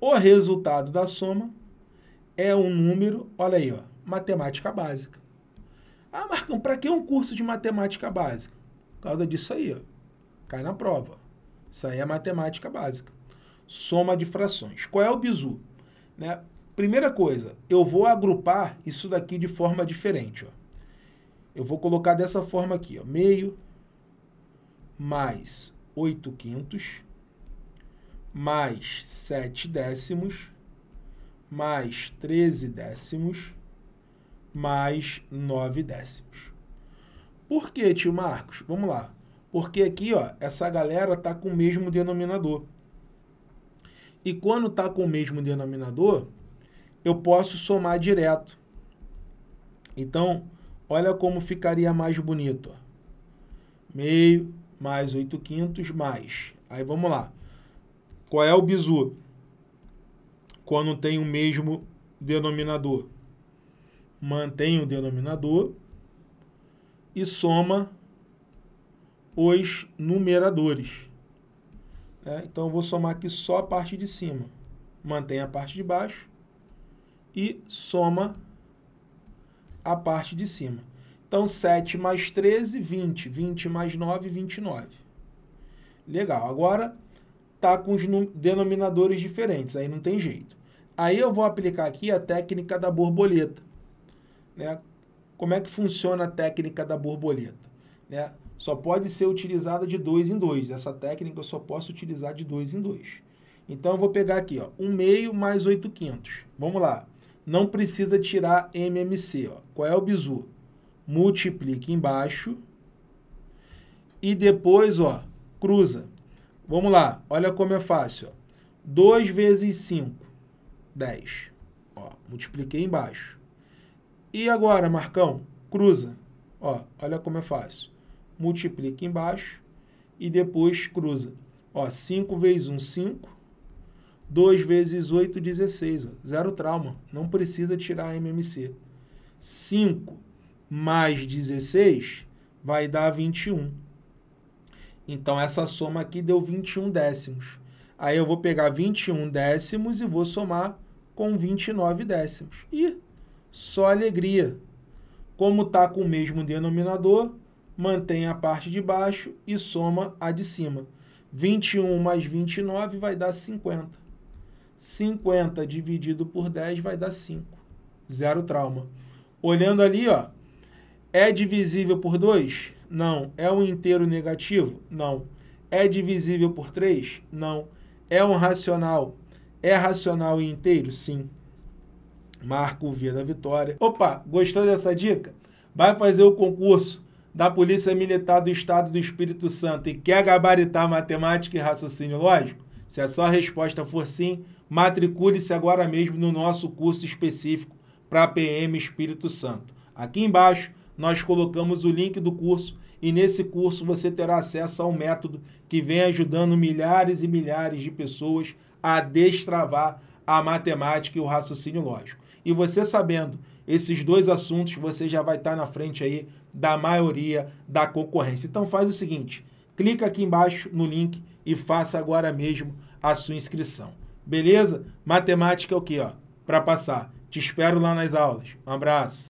O resultado da soma é um número, olha aí, ó, matemática básica. Ah, Marcão, para que um curso de matemática básica? Por causa disso aí, ó. Cai na prova. Isso aí é matemática básica. Soma de frações. Qual é o bizu? Né? Primeira coisa, eu vou agrupar isso daqui de forma diferente. Ó. Eu vou colocar dessa forma aqui, ó, meio mais 8 quintos mais 7 décimos, mais 13 décimos, mais 9 décimos. Por que, tio Marcos? Vamos lá. Porque aqui, ó, essa galera tá com o mesmo denominador. E quando tá com o mesmo denominador, eu posso somar direto. Então, olha como ficaria mais bonito. Ó. Meio mais 8 quintos mais. Aí vamos lá. Qual é o bizu? Quando tem o mesmo denominador. Mantém o denominador e soma os numeradores. É, então, eu vou somar aqui só a parte de cima. Mantém a parte de baixo e soma a parte de cima. Então, 7 mais 13, 20. 20 mais 9, 29. Legal. Agora, tá com os denominadores diferentes, aí não tem jeito. Aí eu vou aplicar aqui a técnica da borboleta. Né? Como é que funciona a técnica da borboleta? Né? Só pode ser utilizada de dois em dois. Essa técnica eu só posso utilizar de dois em dois. Então eu vou pegar aqui, ó, um meio mais oito quintos. Vamos lá. Não precisa tirar MMC, ó. Qual é o bizu? Multiplica embaixo e depois, ó, cruza. Vamos lá, olha como é fácil. 2 vezes 5, 10. Ó, multipliquei embaixo. E agora, Marcão? Cruza. Ó, olha como é fácil. Multiplica embaixo e depois cruza. Ó, 5 vezes 1, 5. 2 vezes 8, 16. Ó. Zero trauma. Não precisa tirar a MMC. 5 mais 16 vai dar 21. Então essa soma aqui deu 21 décimos. Aí eu vou pegar 21 décimos e vou somar com 29 décimos. E só alegria. Como está com o mesmo denominador, mantém a parte de baixo e soma a de cima. 21 mais 29 vai dar 50. 50 dividido por 10 vai dar 5. Zero trauma. Olhando ali, ó, é divisível por 2? Não. É um inteiro negativo? Não. É divisível por 3? Não. É um racional? É racional e inteiro? Sim. Marco o V da vitória. Opa, gostou dessa dica? Vai fazer o concurso da Polícia Militar do Estado do Espírito Santo e quer gabaritar matemática e raciocínio lógico? Se a sua resposta for sim, matricule-se agora mesmo no nosso curso específico para PM Espírito Santo. Aqui embaixo nós colocamos o link do curso e nesse curso você terá acesso ao método que vem ajudando milhares e milhares de pessoas a destravar a matemática e o raciocínio lógico. E você sabendo esses dois assuntos, você já vai estar na frente aí da maioria da concorrência. Então faz o seguinte, clica aqui embaixo no link e faça agora mesmo a sua inscrição. Beleza? Matemática é o que, ó? Para passar. Te espero lá nas aulas. Um abraço.